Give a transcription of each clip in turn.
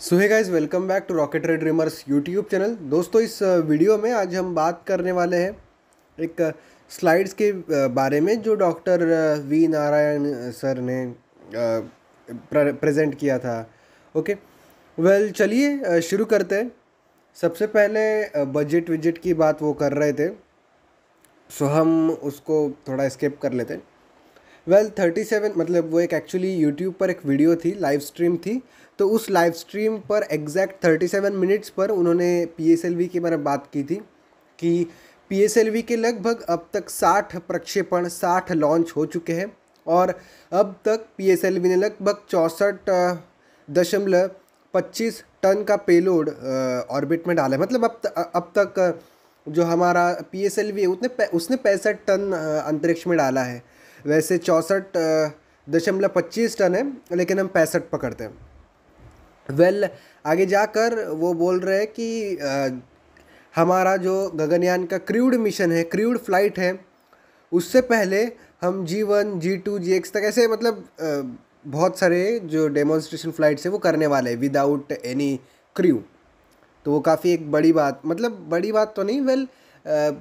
So guys welcome back to rocket red dreamers YouTube channel दोस्तों इस video में आज हम बात करने वाले हैं एक स्लाइड्स के बारे में जो डॉक्टर वी नारायण सर ने प्रेजेंट किया था ओके वेल चलिए शुरू करते हैं सबसे पहले बजट विजिट की बात वो कर रहे थे सो हम उसको थोड़ा स्किप कर लेते हैं वेल थर्टी सेवन मतलब वो एक एक्चुअली यूट्यूब पर एक वीडियो थी लाइव स्ट्रीम थी तो उस लाइव स्ट्रीम पर एग्जैक्ट थर्टी सेवन मिनट्स पर उन्होंने पी एस एल वी की बात की थी कि पी एस एल वी के लगभग अब तक साठ प्रक्षेपण साठ लॉन्च हो चुके हैं और अब तक पी एस एल वी ने लगभग चौंसठ दशमलव पच्चीस टन का पेलोड ऑर्बिट में डाला है मतलब अब त, अब तक जो हमारा पी एस एल वी है उतने उसने पैंसठ टन अंतरिक्ष में डाला है वैसे चौंसठ दशमलव पच्चीस टन है लेकिन हम पैंसठ पकड़ते हैं वेल well, आगे जाकर वो बोल रहे हैं कि आ, हमारा जो गगनयान का क्रूड मिशन है क्रूड फ्लाइट है उससे पहले हम G one G two G X तक ऐसे मतलब आ, बहुत सारे जो डेमोन्स्ट्रेशन फ्लाइट्स है वो करने वाले हैं विदाउट एनी क्रू तो वो काफ़ी एक बड़ी बात मतलब बड़ी बात तो नहीं वेल well,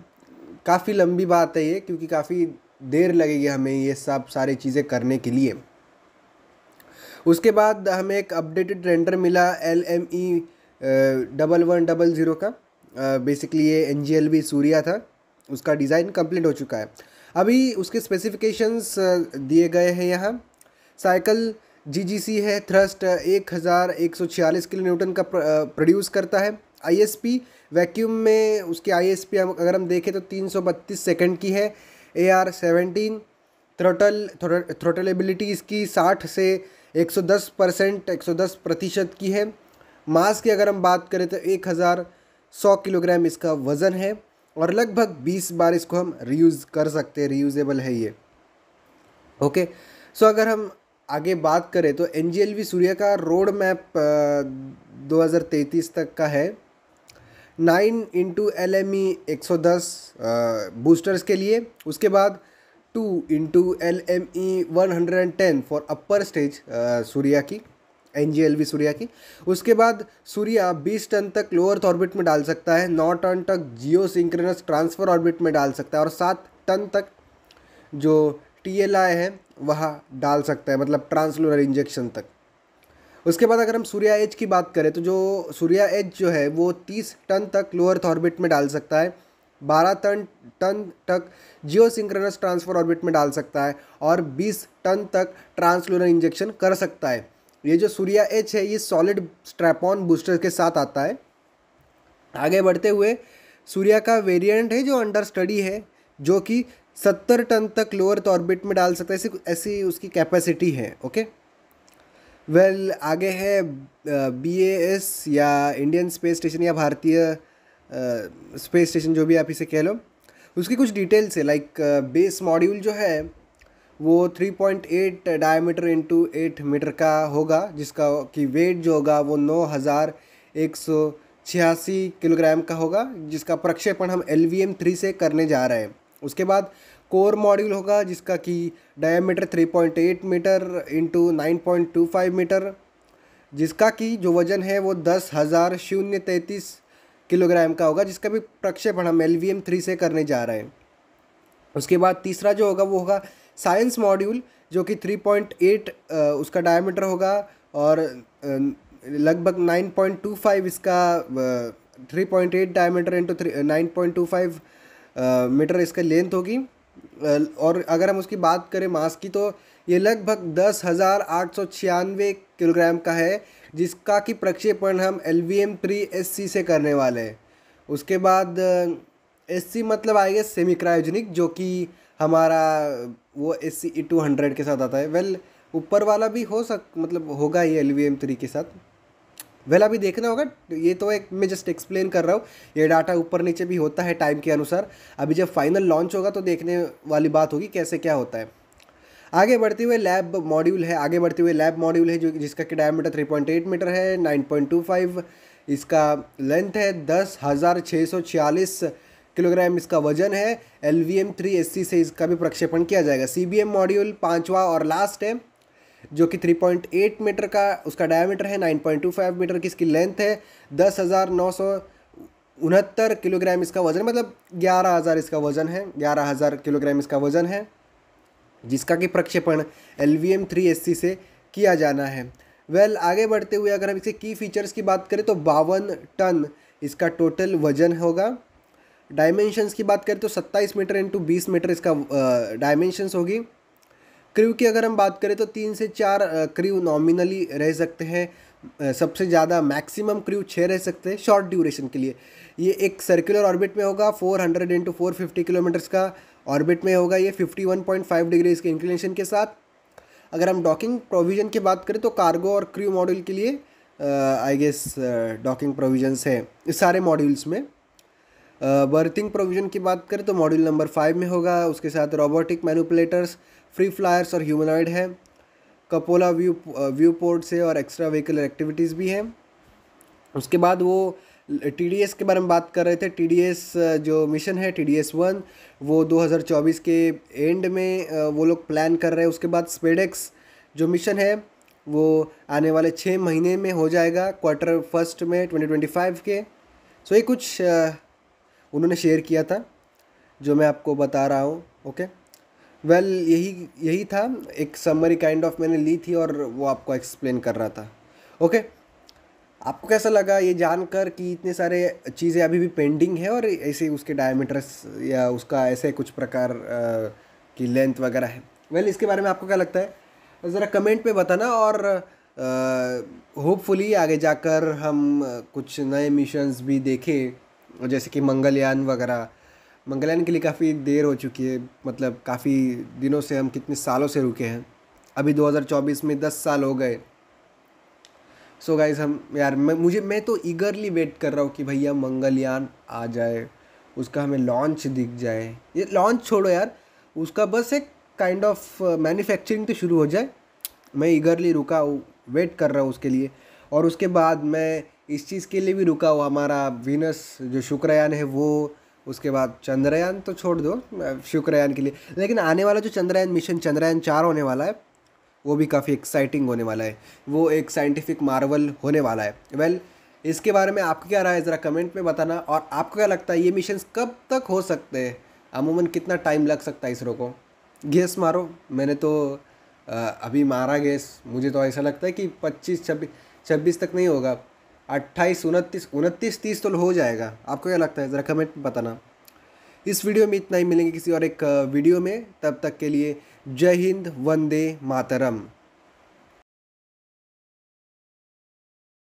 काफ़ी लंबी बात है ये क्योंकि काफ़ी देर लगेगी हमें ये सब सारी चीज़ें करने के लिए उसके बाद हमें एक अपडेटेड रेंडर मिला L M E double one double zero का बेसिकली ये N G L B Surya था उसका डिज़ाइन कंप्लीट हो चुका है अभी उसके स्पेसिफिकेशंस दिए गए हैं यहाँ साइकिल जी जी सी है थ्रस्ट एक हज़ार एक सौ छियालीस किलो न्यूटन का प्रोड्यूस करता है आई एस पी वैक्यूम में उसकी आई एस पी अगर हम देखें तो तीन सौ बत्तीस सेकेंड की है A R seventeen throttle throttle ability इसकी साठ से एक सौ दस परसेंट एक सौ दस प्रतिशत की है मास की अगर हम बात करें तो एक हज़ार सौ किलोग्राम इसका वज़न है और लगभग बीस बार इसको हम रीयूज़ कर सकते हैं रीयूज़ेबल है ये ओके सो so, अगर हम आगे बात करें तो N G L V Surya का रोड मैप 2033 तक का है nine into L M E एक सौ दस बूस्टर्स के लिए उसके बाद two into L M E one hundred and ten for upper stage Surya की N G L V Surya की उसके बाद सूर्या बीस टन तक लोअर्थ ऑर्बिट में डाल सकता है नौ टन तक जियो सिंक्रनस ट्रांसफ़र ऑर्बिट में डाल सकता है और सात टन तक जो टी एल आई है वह डाल सकता है मतलब ट्रांसलूलर इंजेक्शन तक उसके बाद अगर हम सूर्या एज की बात करें तो जो सूर्या एज जो है वो तीस टन तक लोअर्थ ऑर्बिट में डाल सकता है बारह टन टन तक जियो सिंक्रनस ट्रांसफर ऑर्बिट में डाल सकता है और बीस टन तक ट्रांसलूनर इंजेक्शन कर सकता है ये जो सूर्या एच है ये सॉलिड स्ट्रैपॉन बूस्टर के साथ आता है आगे बढ़ते हुए सूर्या का वेरिएंट है जो अंडर स्टडी है जो कि सत्तर टन तक लोअर्थ ऑर्बिट में डाल सकता है ऐसी ऐसी उसकी कैपेसिटी है ओके वेल well, आगे है बी एस या इंडियन स्पेस स्टेशन या भारतीय स्पेस स्टेशन जो भी आप इसे कह लो उसकी कुछ डिटेल्स है लाइक बेस मॉड्यूल जो है वो 3.8 डायमीटर इंटू एट मीटर का होगा जिसका कि वेट जो होगा वो नौ हज़ार एक सौ छियासी किलोग्राम का होगा जिसका प्रक्षेपण हम एल वी एम थ्री से करने जा रहे हैं उसके बाद कोर मॉड्यूल होगा जिसका कि diameter 3.8 metre into nine metre जिसका कि जो वजन है वो दस हज़ार शून्य तैंतीस किलोग्राम का होगा जिसका भी प्रक्षेपण हम एल वी एम थ्री से करने जा रहे हैं उसके बाद तीसरा जो होगा वो होगा साइंस मॉड्यूल जो कि 3.8 उसका डायमीटर होगा और लगभग 9.25 इसका 3.8 diameter into three nine metre इसका लेंथ होगी और अगर हम उसकी बात करें मास की तो ये लगभग दस हज़ार आठ सौ छियानवे किलोग्राम का है जिसका कि प्रक्षेपण हम L V M three S C से करने वाले हैं उसके बाद एस सी मतलब आएगा सेमी क्रायोजेनिक जो कि हमारा वो S C E two hundred के साथ आता है वेल ऊपर वाला भी हो सक मतलब होगा ये एल वी एम थ्री के साथ वेल अभी देखना होगा ये तो एक मैं जस्ट एक्सप्लेन कर रहा हूँ ये डाटा ऊपर नीचे भी होता है टाइम के अनुसार अभी जब फाइनल लॉन्च होगा तो देखने वाली बात होगी कैसे क्या होता है आगे बढ़ते हुए लैब मॉड्यूल है आगे बढ़ते हुए लैब मॉड्यूल है जो जिसका कि डायमीटर थ्री मीटर है नाइन इसका लेंथ है दस हज़ार छः सौ छियालीस किलोग्राम इसका वजन है L V M three S C से इसका भी प्रक्षेपण किया जाएगा सी बी एम मॉड्यूल पाँचवा और लास्ट है जो कि 3.8 मीटर का उसका डायमीटर है 9.25 मीटर की इसकी लेंथ है दस हज़ार नौ सौ उनहत्तर किलोग्राम इसका वज़न मतलब ग्यारह हज़ार इसका वज़न है ग्यारह हज़ार किलोग्राम इसका वज़न है जिसका कि प्रक्षेपण L V M three S C से किया जाना है वेल well, आगे बढ़ते हुए अगर हम इसे की फीचर्स की बात करें तो बावन टन इसका टोटल वज़न होगा डायमेंशंस की बात करें तो सत्ताईस मीटर इंटू बीस मीटर इसका डायमेंशंस होगी क्रिव की अगर हम बात करें तो तीन से चार क्रिव नॉमिनली रह सकते हैं सबसे ज़्यादा मैक्सिमम क्रिव छः रह सकते हैं शॉर्ट ड्यूरेशन के लिए ये एक सर्कुलर ऑर्बिट में होगा 400 हंड्रेड इंटू फोर किलोमीटर्स का ऑर्बिट में होगा ये 51.5 डिग्रीज के इंक्लिनेशन के साथ अगर हम डॉकिंग प्रोविज़न की बात करें तो कार्गो और क्रू मॉड्यूल के लिए आई गेस डॉकिंग प्रोविजन है इस सारे मॉड्यूल्स में बर्थिंग uh, प्रोविज़न की बात करें तो मॉड्यूल नंबर फाइव में होगा उसके साथ रोबोटिक मैनुपलेटर्स फ्री फ्लायर्स और ह्यूमनॉइड है कपोला व्यू व्यू पोर्ट से और एक्स्ट्रा व्हीकलर एक्टिविटीज़ भी हैं उसके बाद वो टी के बारे में बात कर रहे थे टी जो मिशन है टी डी वन वो 2024 के एंड में वो लोग प्लान कर रहे हैं उसके बाद स्पेडेक्स जो मिशन है वो आने वाले छः महीने में हो जाएगा क्वार्टर फर्स्ट में 2025 के सो ये कुछ उन्होंने शेयर किया था जो मैं आपको बता रहा हूँ ओके वेल well, यही यही था एक समरी काइंड ऑफ मैंने ली थी और वो आपको एक्सप्लेन कर रहा था ओके okay? आपको कैसा लगा ये जानकर कि इतने सारे चीज़ें अभी भी पेंडिंग है और ऐसे उसके डायमीटर्स या उसका ऐसे कुछ प्रकार की लेंथ वगैरह है वेल well, इसके बारे में आपको क्या लगता है ज़रा कमेंट में बताना और होपफुली आगे जाकर हम कुछ नए मिशंस भी देखें जैसे कि मंगलयान वगैरह मंगलयान के लिए काफ़ी देर हो चुकी है मतलब काफ़ी दिनों से हम कितने सालों से रुके हैं अभी 2024 में 10 साल हो गए सो so गाइज हम यार मैं मुझे मैं तो ईगरली वेट कर रहा हूँ कि भैया मंगलयान आ जाए उसका हमें लॉन्च दिख जाए ये लॉन्च छोड़ो यार उसका बस एक काइंड ऑफ मैन्युफैक्चरिंग तो शुरू हो जाए मैं ईगरली रुका हूँ वेट कर रहा हूँ उसके लिए और उसके बाद मैं इस चीज़ के लिए भी रुका हुआ हमारा वीनस जो शुक्रयान है वो उसके बाद चंद्रयान तो छोड़ दो शुक्रयान के लिए लेकिन आने वाला जो चंद्रयान मिशन चंद्रयान चार होने वाला है वो भी काफ़ी एक्साइटिंग होने वाला है वो एक साइंटिफिक मार्वल होने वाला है वेल इसके बारे में आपको क्या राय है ज़रा कमेंट में बताना और आपको क्या लगता है ये मिशन कब तक हो सकते हैं अमूमन कितना टाइम लग सकता है इसरो को गैस मारो मैंने तो अभी मारा गैस मुझे तो ऐसा लगता है कि पच्चीस छब्बीस छब्बीस तक नहीं होगा अट्ठाईस उनतीस उनतीस तीस तो हो जाएगा आपको क्या लगता है ज़रा कमेंट बताना इस वीडियो में इतना ही मिलेंगे किसी और एक वीडियो में तब तक के लिए जय हिंद वंदे मातरम